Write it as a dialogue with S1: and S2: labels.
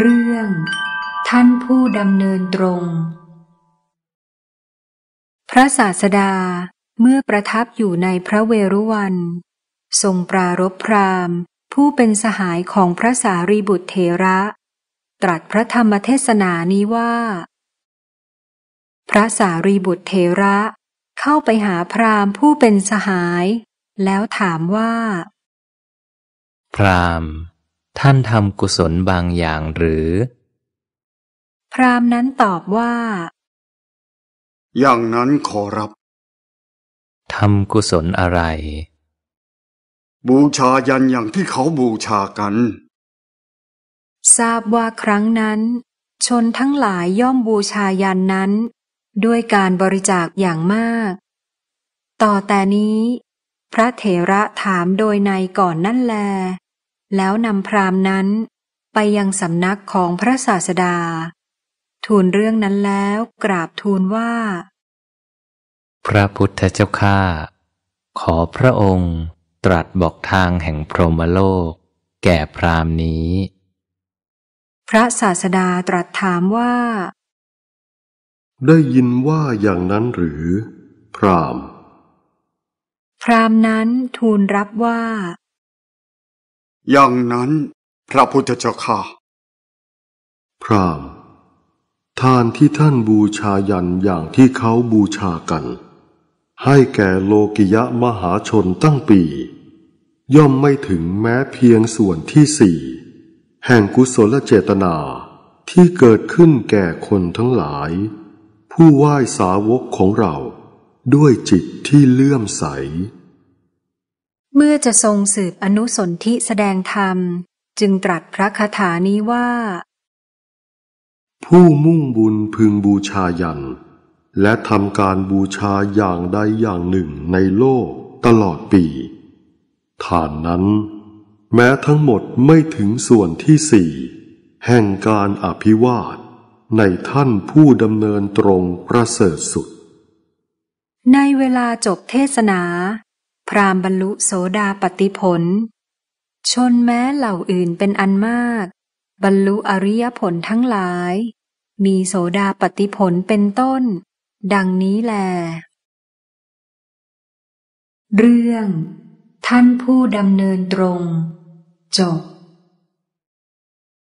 S1: เรื่อง ท่านผู้ดำเนินตรง พระศาสดาเมื่อประทับอยู่ในพระเวรุวัน ทรงปรารบพรามผู้เป็นสหายของพระสารีบุตรเทระ ตรัสพระธรรมเทศนานี้ว่า พระสารีบุตรเทระเข้าไปหาพรามผู้เป็นสหาย แล้วถามว่า
S2: พรามท่านทำกุศลบางอย่างหรือ
S1: พรามนั้นตอบว่า
S2: อย่างนั้นขอรับทำกุศลอะไร บูชายันอย่างที่เขาบูชากัน
S1: ทราบว่าครั้งนั้นชนทั้งหลายย่อมบูชายันนั้นด้วยการบริจาคอย่างมาก ต่อแต่นี้ พระเถระถามโดยในก่อนนั่นแลแล้วนำพรามนั้นไปยังสำนักของพระศาสดา ทูลเรื่องนั้นแล้วกราบทูลว่า
S2: พระพุทธเจ้าข้าขอพระองค์ตรัสบอกทางแห่งพรหมโลก แก่พรามนี้
S1: พระศาสดาตรัสถามว่า
S2: ได้ยินว่าอย่างนั้นหรือ พราม
S1: พรามนั้นทูลรับว่า
S2: อย่างนั้น พระพุทธเจ้าค่ะพรามทานที่ท่านบูชายันอย่างที่เขาบูชากัน ให้แก่โลกิยะมหาชนตั้งปี ย่อมไม่ถึงแม้เพียงส่วนที่สี่ แห่งกุศลเจตนาที่เกิดขึ้นแก่คนทั้งหลาย ผู้ไหว้สาวกของเรา ด้วยจิตที่เลื่อมใส
S1: ื่อจะทรงสืบอนุสนธิแสดงธรรม จึงตรัสพระคาถานี้ว่า
S2: ผู้มุ่งบุญพึงบูชายัน และทำการบูชาอย่างใดอย่างหนึ่งในโลกตลอดปี ฐานนั้น แม้ทั้งหมดไม่ถึงส่วนที่สี่ แห่งการอภิวาท ในท่านผู้ดำเนินตรงประเสริฐสุด
S1: ในเวลาจบเทศนาพราหมณ์บรรลุโสดาปติผล ชนแม้เหล่าอื่นเป็นอันมาก บรรลุอริยผลทั้งหลาย มีโสดาปติผลเป็นต้น ดังนี้แล เรื่อง ท่านผู้ดำเนินตรง จบ